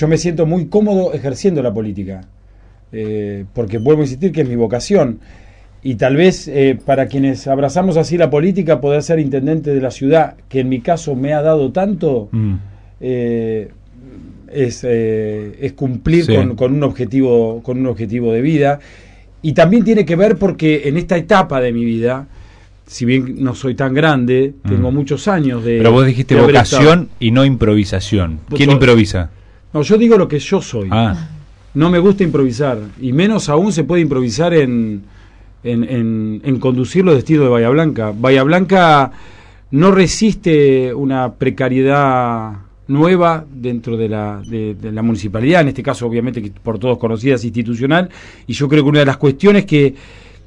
yo me siento muy cómodo ejerciendo la política, eh, porque vuelvo a insistir que es mi vocación. Y tal vez eh, para quienes abrazamos así la política, poder ser intendente de la ciudad, que en mi caso me ha dado tanto, mm. eh, es, cumplir con, un objetivo, con un objetivo de vida. Y también tiene que ver porque en esta etapa de mi vida, si bien no soy tan grande, tengo mm. muchos años de... Pero vos dijiste vocación y no improvisación. ¿Quién improvisa? No, yo digo lo que yo soy. Ah. No me gusta improvisar. Y menos aún se puede improvisar en, conducir los destinos de Bahía Blanca. Bahía Blanca no resiste una precariedad nueva dentro de la, de, la, municipalidad, en este caso obviamente por todos conocidas institucional, y yo creo que una de las cuestiones que,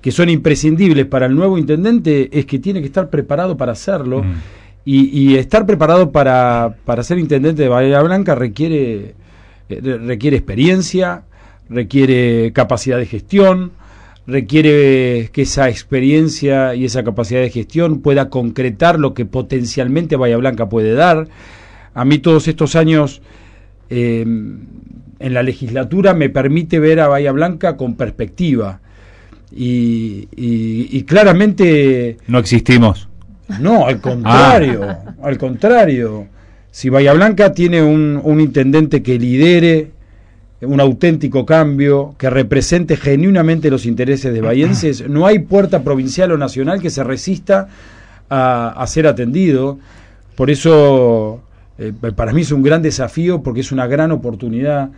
que, son imprescindibles para el nuevo intendente es que tiene que estar preparado para hacerlo. Mm. Y, estar preparado para, para, ser intendente de Bahía Blanca requiere, eh, requiere experiencia, requiere capacidad de gestión, requiere que esa experiencia y esa capacidad de gestión pueda concretar lo que potencialmente Bahía Blanca puede dar. A mí todos estos años em, en la legislatura me permite ver a Bahía Blanca con perspectiva. y claramente... No existimos. No, al ah. contrario, al contrario. Si Bahía Blanca tiene un, intendente que lidere un auténtico cambio que represente genuinamente los intereses de bahienses. No hay puerta provincial o nacional que se resista a, ser atendido. Por eso, eh, para mí es un gran desafío porque es una gran oportunidad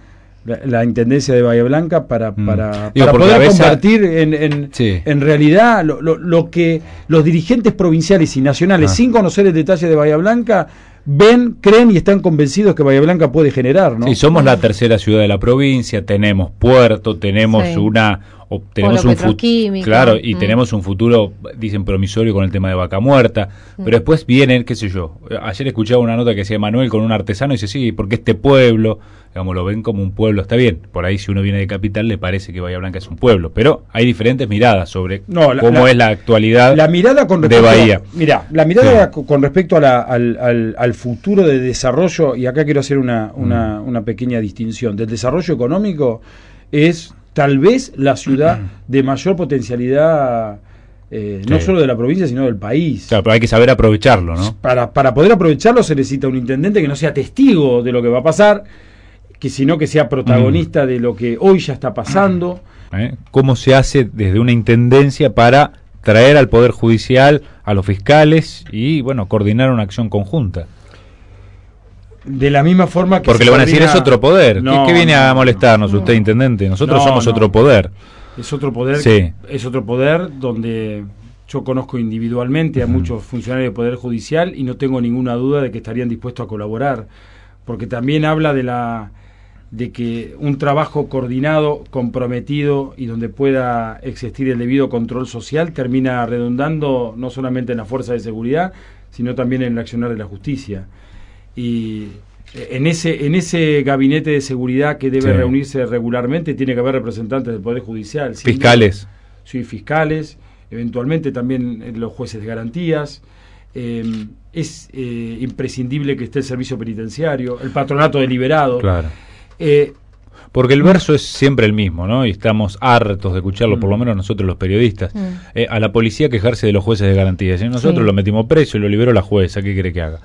la, Intendencia de Bahía Blanca para, mm. para, para poder compartir en, en, realidad lo, que los dirigentes provinciales y nacionales, ah. sin conocer el detalle de Bahía Blanca, ven, creen y están convencidos que Bahía Blanca puede generar. ¿no? Sí, somos la tercera ciudad de la provincia, tenemos puerto, tenemos una un futuro claro y mm. tenemos un futuro dicen promisorio con el tema de vaca muerta mm. pero después vienen qué sé yo ayer escuchaba una nota que hacía Manuel con un artesano y dice sí porque este pueblo digamos lo ven como un pueblo está bien por ahí si uno viene de capital le parece que Bahía Blanca es un pueblo pero hay diferentes miradas sobre cómo es la actualidad la mirada con respecto de Bahía mira la mirada con respecto al, futuro de desarrollo y acá quiero hacer una, una mm. pequeña distinción del desarrollo económico es tal vez la ciudad de mayor potencialidad. Eh, no solo de la provincia, sino del país. Claro, pero hay que saber aprovecharlo, ¿no? Para, para poder aprovecharlo se necesita un intendente que no sea testigo de lo que va a pasar, que sino que sea protagonista de lo que hoy ya está pasando. ¿Eh? ¿Cómo se hace desde una intendencia para traer al Poder Judicial, a los fiscales y, bueno, coordinar una acción conjunta? De la misma forma que. Porque le van a decir es otro poder. que ¿Qué, viene a molestarnos usted, intendente? Nosotros somos otro poder. Es otro poder. Es otro poder donde yo conozco individualmente a muchos funcionarios del Poder Judicial y no tengo ninguna duda de que estarían dispuestos a colaborar. Porque también habla de la de que un trabajo coordinado, comprometido y donde pueda existir el debido control social termina redundando no solamente en la fuerza de seguridad, sino también en el accionar de la justicia y eh, en ese, en ese gabinete de seguridad que debe reunirse regularmente tiene que haber representantes del Poder Judicial. Fiscales. Sí, fiscales, eventualmente también eh, los jueces de garantías. Eh, es imprescindible que esté el servicio penitenciario, el patronato deliberado. Claro. Porque el mm. verso es siempre el mismo, ¿no? Y estamos hartos de escucharlo, por lo mm. menos nosotros los periodistas. Mm. Eh, a la policía quejarse de los jueces de garantía. nosotros lo metimos preso y lo liberó la jueza, ¿qué quiere que haga?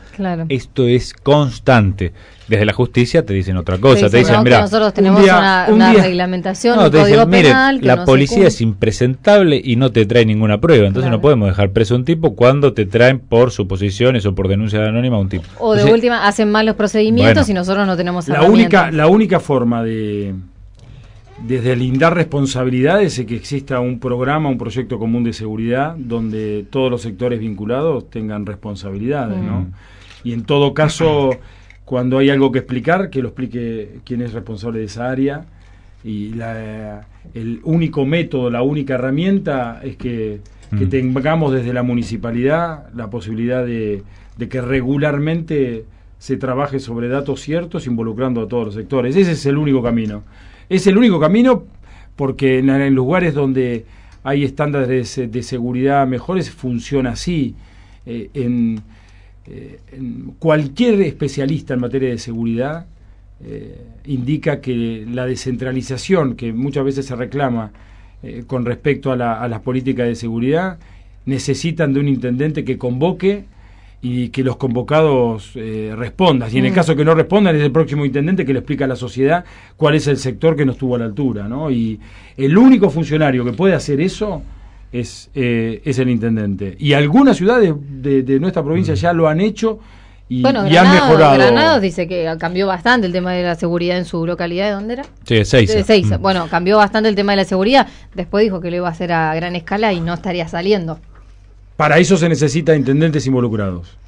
Esto es constante. Desde la justicia te dicen otra cosa. Te dicen, mira. nosotros tenemos una, reglamentación, no, un dicen, Mire, la policía es impresentable y no te trae ninguna prueba. Entonces no podemos dejar preso a un tipo cuando te traen por suposiciones o por denuncia anónima a un tipo. O de última, hacen mal los procedimientos y nosotros no tenemos la única La única forma de eh, desde, lindar responsabilidades y eh, que exista un programa, un proyecto común de seguridad donde todos los sectores vinculados tengan responsabilidades, mm. Y en todo caso, cuando hay algo que explicar, que lo explique quién es responsable de esa área. Y el único método, la única herramienta es que, mm. tengamos desde la municipalidad la posibilidad de, de que regularmente se trabaje sobre datos ciertos involucrando a todos los sectores. Ese es el único camino. Es el único camino porque en, en lugares donde hay estándares de, seguridad mejores funciona así. Eh, eh, en, cualquier especialista en materia de seguridad eh, indica que la descentralización que muchas veces se reclama con respecto a, a las políticas de seguridad necesitan de un intendente que convoque y que los convocados eh, respondan. Y en el mm. caso que no respondan, es el próximo intendente que le explica a la sociedad cuál es el sector que no estuvo a la altura. ¿no? Y el único funcionario que puede hacer eso es, eh, es el intendente. Y algunas ciudades de, nuestra provincia mm. ya lo han hecho. Y, han mejorado. Granados dice que cambió bastante el tema de la seguridad en su localidad, ¿de dónde era? Sí, de Seiza. Mm. Bueno, cambió bastante el tema de la seguridad. Después dijo que lo iba a hacer a gran escala y no estaría saliendo. Para eso se necesita intendentes involucrados.